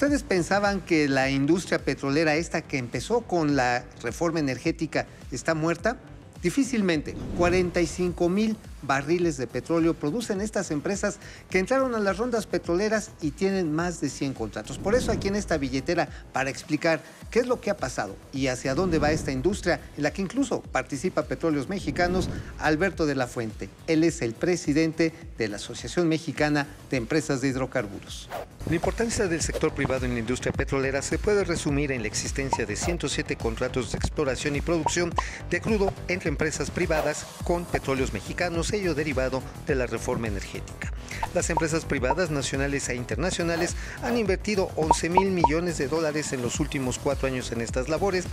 ¿Ustedes pensaban que la industria petrolera esta que empezó con la reforma energética está muerta? Difícilmente. 45 mil barriles de petróleo producen estas empresas que entraron a las rondas petroleras y tienen más de 100 contratos. Por eso aquí en esta billetera, para explicar qué es lo que ha pasado y hacia dónde va esta industria, en la que incluso participa Petróleos Mexicanos, Alberto de la Fuente. Él es el presidente de la Asociación Mexicana de Empresas de Hidrocarburos. La importancia del sector privado en la industria petrolera se puede resumir en la existencia de 107 contratos de exploración y producción de crudo entre empresas privadas con petróleos mexicanos sello derivado de la reforma energética. Las empresas privadas nacionales e internacionales han invertido 11 mil millones de dólares en los últimos cuatro años en estas labores,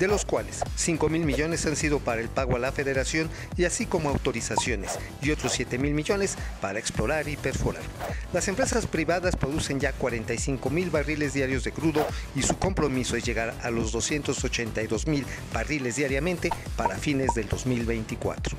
de los cuales 5 mil millones han sido para el pago a la federación y así como autorizaciones, y otros 7 mil millones para explorar y perforar. Las empresas privadas producen ya 45 mil barriles diarios de crudo y su compromiso es llegar a los 282 mil barriles diariamente para fines del 2024.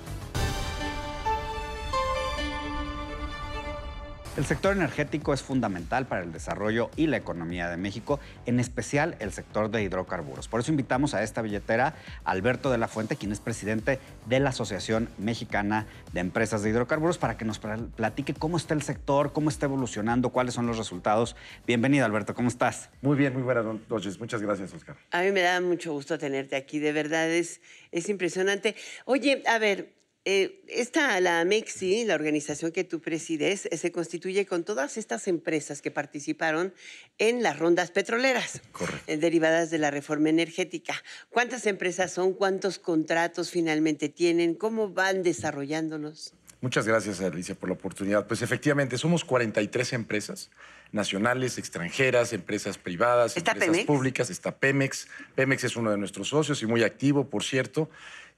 El sector energético es fundamental para el desarrollo y la economía de México, en especial el sector de hidrocarburos. Por eso invitamos a esta billetera a Alberto de la Fuente, quien es presidente de la Asociación Mexicana de Empresas de Hidrocarburos, para que nos platique cómo está el sector, cómo está evolucionando, cuáles son los resultados. Bienvenido, Alberto, ¿cómo estás? Muy bien, muy buenas noches. Muchas gracias, Oscar. A mí me da mucho gusto tenerte aquí, de verdad es, es impresionante. Oye, a ver, eh, esta, la MEXI, la organización que tú presides, eh, se constituye con todas estas empresas que participaron en las rondas petroleras eh, derivadas de la reforma energética. ¿Cuántas empresas son? ¿Cuántos contratos finalmente tienen? ¿Cómo van desarrollándolos? Muchas gracias, Alicia, por la oportunidad. Pues efectivamente, somos 43 empresas nacionales, extranjeras, empresas privadas, empresas públicas, está Pemex. Pemex es uno de nuestros socios y muy activo, por cierto.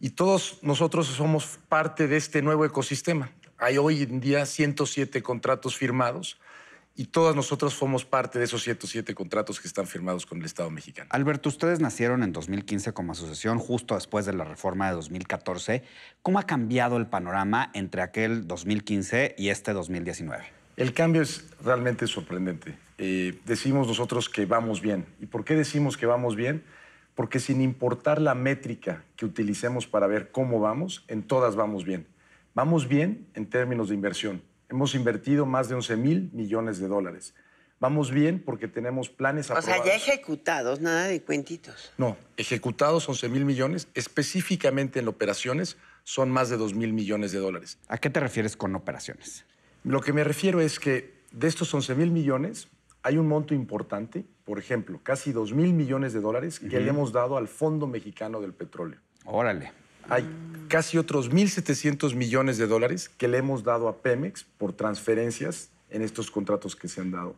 Y todos nosotros somos parte de este nuevo ecosistema. Hay hoy en día 107 contratos firmados y todas nosotras somos parte de esos 107 contratos que están firmados con el Estado mexicano. Alberto, ustedes nacieron en 2015 como asociación, justo después de la reforma de 2014. ¿Cómo ha cambiado el panorama entre aquel 2015 y este 2019? El cambio es realmente sorprendente. Eh, decimos nosotros que vamos bien. ¿Y por qué decimos que vamos bien? Porque sin importar la métrica que utilicemos para ver cómo vamos, en todas vamos bien. Vamos bien en términos de inversión Hemos invertido más de 11 mil millones de dólares. Vamos bien porque tenemos planes aprobados. O sea, ya ejecutados, nada de cuentitos. No, ejecutados 11 mil millones, específicamente en operaciones son más de 2 mil millones de dólares. ¿A qué te refieres con operaciones? Lo que me refiero es que de estos 11 mil millones hay un monto importante, por ejemplo, casi 2 mil millones de dólares que le hemos dado al Fondo Mexicano del Petróleo. Órale hay casi otros 1.700 millones de dólares que le hemos dado a Pemex por transferencias en estos contratos que se han dado.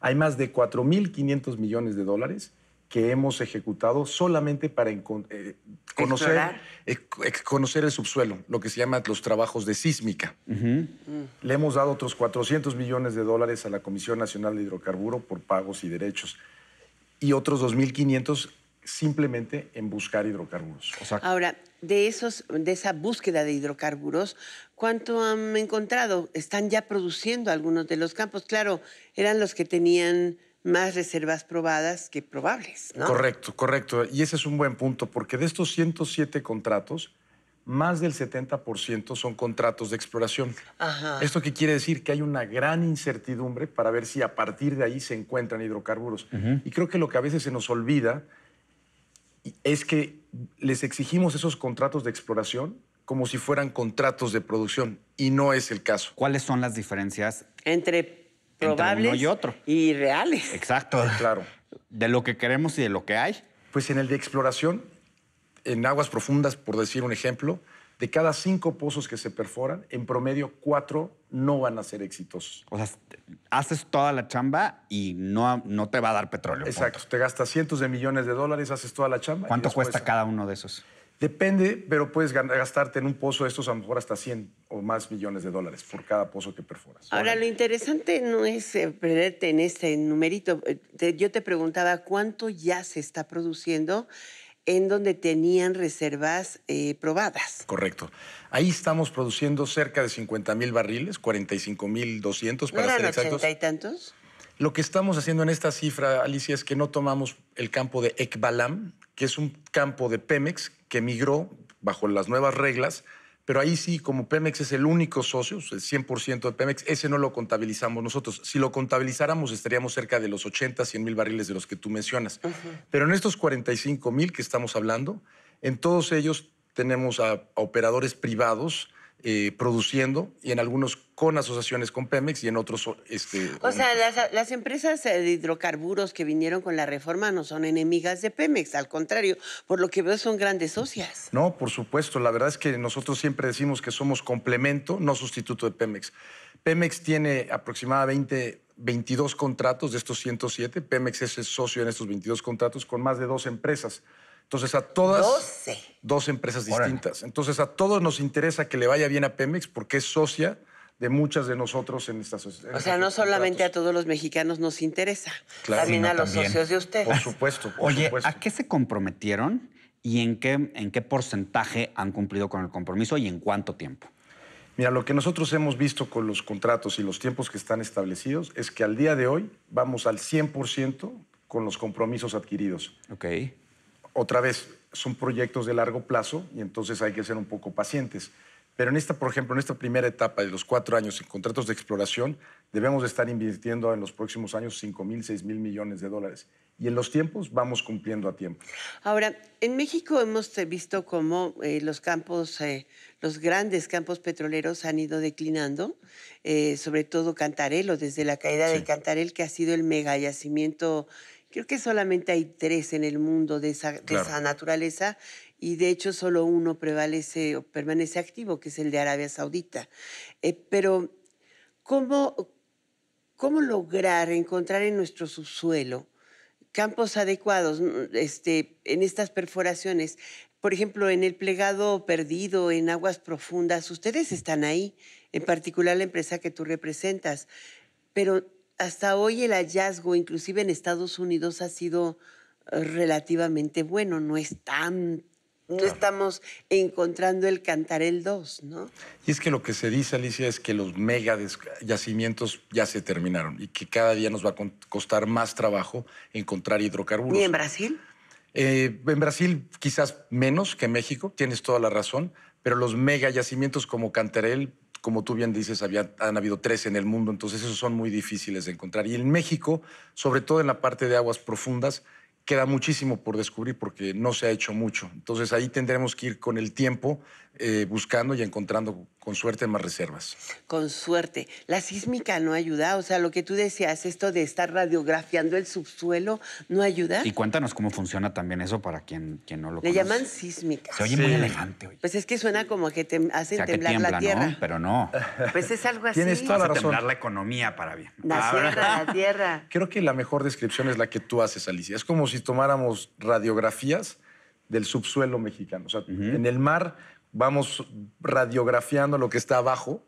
Hay más de 4.500 millones de dólares que hemos ejecutado solamente para eh, conocer, eh, conocer el subsuelo, lo que se llama los trabajos de sísmica. Mm. Le hemos dado otros 400 millones de dólares a la Comisión Nacional de Hidrocarburo por pagos y derechos y otros 2.500 simplemente en buscar hidrocarburos. Ahora, de, esos, de esa búsqueda de hidrocarburos, ¿cuánto han encontrado? Están ya produciendo algunos de los campos. Claro, eran los que tenían más reservas probadas que probables, Correcto, correcto. Y ese es un buen punto, porque de estos 107 contratos, más del 70% son contratos de exploración. ¿Esto quiere decir? Que hay una gran incertidumbre para ver si a partir de ahí se encuentran hidrocarburos. Y creo que lo que a veces se nos olvida es que les exigimos esos contratos de exploración como si fueran contratos de producción y no es el caso. ¿Cuáles son las diferencias entre probables y otro? Y reales. Exacto. Claro. De lo que queremos y de lo que hay. Pues en el de exploración, en aguas profundas, por decir un ejemplo, de cada cinco pozos que se perforan, en promedio cuatro no van a ser exitosos. O sea, haces toda la chamba y no, no te va a dar petróleo. Exacto, te gastas cientos de millones de dólares, haces toda la chamba. ¿Cuánto cuesta cada uno de esos? Depende, pero puedes gastarte en un pozo estos a lo mejor hasta 100 o más millones de dólares por cada pozo que perforas. Ahora, lo interesante no es eh, perderte en este numerito. Eh, yo te preguntaba cuánto ya se está produciendo en donde tenían reservas eh, probadas. Correcto. Ahí estamos produciendo cerca de 50 mil barriles, 45 mil 200 para ¿No eran ser y tantos? Lo que estamos haciendo en esta cifra, Alicia, es que no tomamos el campo de Ekbalam, que es un campo de Pemex que migró bajo las nuevas reglas pero ahí sí, como Pemex es el único socio, el 100% de Pemex, ese no lo contabilizamos nosotros. Si lo contabilizáramos estaríamos cerca de los 80, 100 mil barriles de los que tú mencionas. Pero en estos 45 mil que estamos hablando, en todos ellos tenemos a operadores privados eh, produciendo y en algunos con asociaciones con Pemex y en otros... Este, o sea, las, las, empresas eh, de hidrocarburos que vinieron con la reforma no son enemigas de Pemex, al contrario, por lo que veo son grandes socias. No, por supuesto, la verdad es que nosotros siempre decimos que somos complemento, no sustituto de Pemex. Pemex tiene aproximadamente 22 contratos de estos 107, Pemex es el socio en estos 22 contratos con más de dos empresas. Entonces a todas... 12. Dos empresas distintas. Entonces a todos nos interesa que le vaya bien a Pemex porque es socia de muchas de nosotros en esta sociedad. O sea, no solamente a todos los mexicanos nos interesa, también a los socios de ustedes. Por supuesto. Por Oye, ¿a qué se comprometieron y en qué, en qué porcentaje han cumplido con el compromiso y en cuánto tiempo? Mira, lo que nosotros hemos visto con los contratos y los tiempos que están establecidos es que al día de hoy vamos al 100% con los compromisos adquiridos. Ok otra vez, son proyectos de largo plazo y entonces hay que ser un poco pacientes. Pero en esta, por ejemplo, en esta primera etapa de los cuatro años en contratos de exploración, debemos estar invirtiendo en los próximos años 5 mil, 6 mil millones de dólares. Y en los tiempos vamos cumpliendo a tiempo. Ahora, en México hemos visto cómo eh, los campos, eh, los grandes campos petroleros han ido declinando, eh, sobre todo Cantarel, desde la caída de Cantarel, que ha sido el mega yacimiento Creo que solamente hay tres en el mundo de esa, naturaleza y de hecho solo uno prevalece o permanece activo, que es el de Arabia Saudita. Eh, pero, ¿cómo, ¿cómo lograr encontrar en nuestro subsuelo campos adecuados mm, este, en estas perforaciones? Por ejemplo, en el plegado perdido, en aguas profundas, ustedes están ahí, en particular la empresa que tú representas, pero hasta hoy el hallazgo, inclusive en Estados Unidos, ha sido eh, relativamente bueno, no tan... No estamos encontrando el Cantarel 2, ¿no? Y es que lo que se dice, Alicia, es que los mega yacimientos ya se terminaron y que cada día nos va a costar más trabajo encontrar hidrocarburos. ¿Y en Brasil? Eh, en Brasil quizás menos que México, tienes toda la razón, pero los mega yacimientos como Cantarel como tú bien dices, había, han habido tres en el mundo, entonces esos son muy difíciles de encontrar. Y en México, sobre todo en la parte de aguas profundas, queda muchísimo por descubrir porque no se ha hecho mucho. Entonces ahí tendremos que ir con el tiempo eh, buscando y encontrando con suerte más reservas. Con suerte. La sísmica no ayuda, o sea, lo que tú decías, esto de estar radiografiando el subsuelo no ayuda. Y cuéntanos cómo funciona también eso para quien, quien no lo Le llaman sísmica. Se oye muy elegante. hoy. Pues es que suena como que te hacen temblar la tierra. Pero no. Pues es algo así. Tienes toda la temblar la economía para bien. La tierra, ah, la tierra. Creo que la mejor descripción es la que tú haces, Alicia. Es como si tomáramos radiografías del subsuelo mexicano. O sea, en el mar vamos radiografiando lo que está abajo.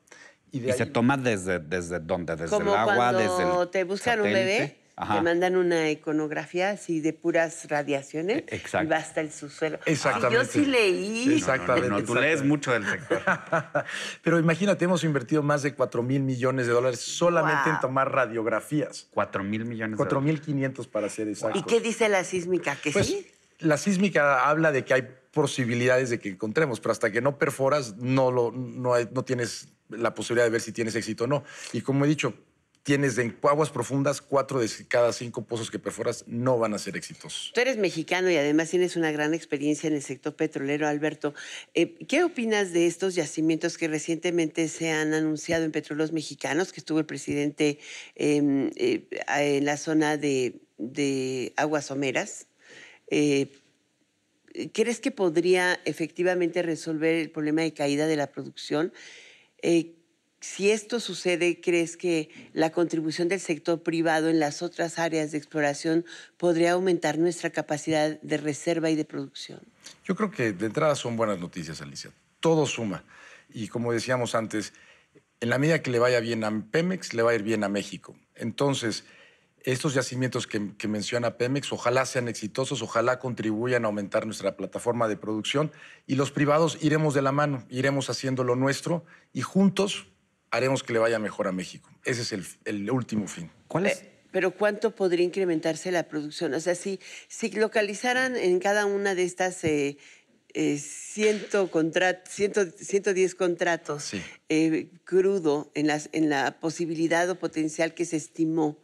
Y, se toma desde, desde dónde, desde el agua, desde Cuando te buscan un bebé. Te mandan una iconografía así de puras radiaciones e, y va hasta el subsuelo. Exactamente. yo sí leí. Exactamente. No, tú lees mucho del sector. Pero imagínate, hemos invertido más de 4 mil millones de dólares solamente en tomar radiografías. 4 mil millones 4 mil 500 para hacer exacto. ¿Y qué dice la sísmica? ¿Que pues, sí? la sísmica habla de que hay posibilidades de que encontremos, pero hasta que no perforas no, lo, no, tienes la posibilidad de ver si tienes éxito o no. Y como he dicho, tienes en aguas profundas, cuatro de cada cinco pozos que perforas no van a ser exitosos. Tú eres mexicano y además tienes una gran experiencia en el sector petrolero, Alberto. Eh, ¿Qué opinas de estos yacimientos que recientemente se han anunciado en Petróleos Mexicanos, que estuvo el presidente em, eh, en la zona de, de Aguas Someras? Eh, eh, ¿crees que podría efectivamente resolver el problema de caída de la producción? Eh, si esto sucede, ¿crees que la contribución del sector privado en las otras áreas de exploración podría aumentar nuestra capacidad de reserva y de producción? Yo creo que de entrada son buenas noticias, Alicia. Todo suma. Y como decíamos antes, en la medida que le vaya bien a Pemex, le va a ir bien a México. Entonces, estos yacimientos que, menciona Pemex, ojalá sean exitosos, ojalá contribuyan a aumentar nuestra plataforma de producción y los privados iremos de la mano, iremos haciendo lo nuestro y juntos haremos que le vaya mejor a México. Ese es el, último fin. ¿Cuál es? Eh, pero ¿cuánto podría incrementarse la producción? O sea, si, si localizaran en cada una de estas... Eh, eh, ciento 110 contratos crudo en, las, en la posibilidad o potencial que se estimó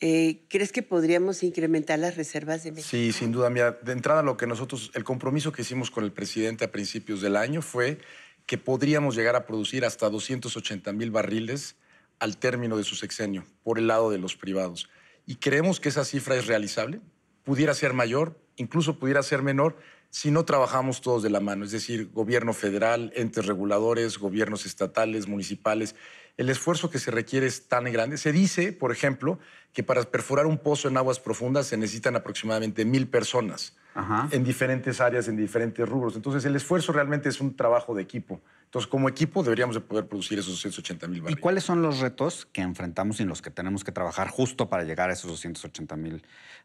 eh, ¿Crees que podríamos incrementar las reservas de México? Sí, sin duda. Mira, de entrada lo que nosotros, el compromiso que hicimos con el presidente a principios del año fue que podríamos llegar a producir hasta 280 mil barriles al término de su sexenio por el lado de los privados. Y creemos que esa cifra es realizable, pudiera ser mayor, incluso pudiera ser menor, si no trabajamos todos de la mano, es decir, gobierno federal, entes reguladores, gobiernos estatales, municipales, el esfuerzo que se requiere es tan grande. Se dice, por ejemplo, que para perforar un pozo en aguas profundas se necesitan aproximadamente mil personas en diferentes áreas, en diferentes rubros. Entonces, el esfuerzo realmente es un trabajo de equipo. Entonces, como equipo deberíamos de poder producir esos 280 mil barriles. ¿Y cuáles son los retos que enfrentamos y en los que tenemos que trabajar justo para llegar a esos 280 mil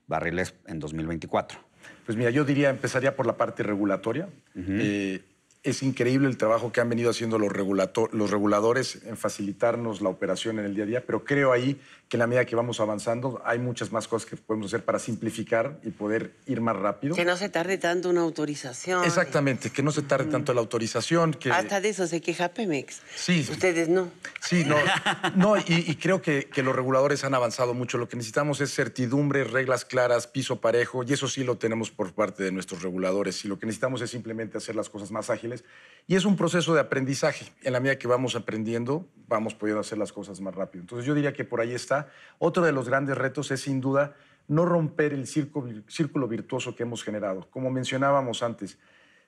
barriles en 2024? Pues mira, yo diría, empezaría por la parte regulatoria. Eh, es increíble el trabajo que han venido haciendo los, los, reguladores en facilitarnos la operación en el día a día, pero creo ahí que en la medida que vamos avanzando hay muchas más cosas que podemos hacer para simplificar y poder ir más rápido. Que no se tarde tanto una autorización. Exactamente, que no se tarde mm. tanto la autorización. Que... Hasta de eso se queja Pemex. Sí. Ustedes no. Sí, no. no y, y creo que, que, los reguladores han avanzado mucho. Lo que necesitamos es certidumbre, reglas claras, piso parejo, y eso sí lo tenemos por parte de nuestros reguladores. Y lo que necesitamos es simplemente hacer las cosas más ágiles. Y es un proceso de aprendizaje. En la medida que vamos aprendiendo, vamos pudiendo hacer las cosas más rápido. Entonces yo diría que por ahí está otro de los grandes retos es sin duda no romper el círculo virtuoso que hemos generado. Como mencionábamos antes,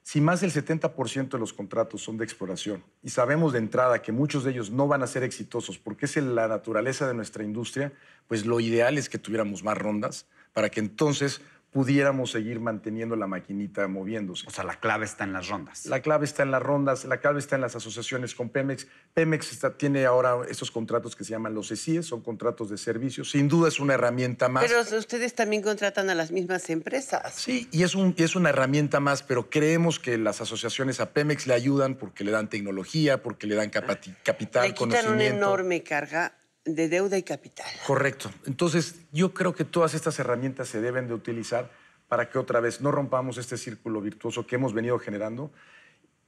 si más del 70% de los contratos son de exploración y sabemos de entrada que muchos de ellos no van a ser exitosos porque es la naturaleza de nuestra industria, pues lo ideal es que tuviéramos más rondas para que entonces pudiéramos seguir manteniendo la maquinita moviéndose. O sea, la clave está en las rondas. La clave está en las rondas, la clave está en las asociaciones con Pemex. Pemex tiene ahora estos contratos que se llaman los ESIES, son contratos de servicios. Sin duda es una herramienta más. Pero ustedes también contratan a las mismas empresas. Sí, y es, un, es una herramienta más, pero creemos que las asociaciones a Pemex le ayudan porque le dan tecnología, porque le dan capital, le quitan una enorme carga de deuda y capital. Correcto. Entonces, yo creo que todas estas herramientas se deben de utilizar para que otra vez no rompamos este círculo virtuoso que hemos venido generando.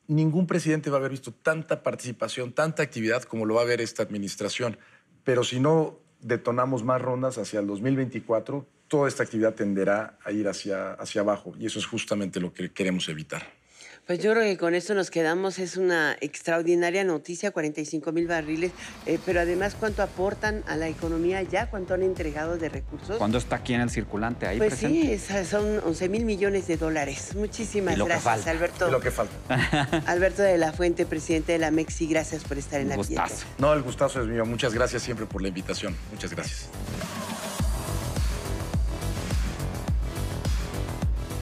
Ningún presidente va a haber visto tanta participación, tanta actividad como lo va a ver esta administración. Pero si no detonamos más rondas hacia el 2024, toda esta actividad tenderá a ir hacia, hacia abajo y eso es justamente lo que queremos evitar. Pues yo creo que con esto nos quedamos. Es una extraordinaria noticia, 45 mil barriles. Eh, pero además, ¿cuánto aportan a la economía ya? ¿Cuánto han entregado de recursos? ¿Cuándo está aquí en el circulante? Ahí pues sí, son 11 mil millones de dólares. Muchísimas gracias, Alberto. lo que falta. Alberto de la Fuente, presidente de la MEXI, gracias por estar en la gustazo. No, el gustazo es mío. Muchas gracias siempre por la invitación. Muchas gracias.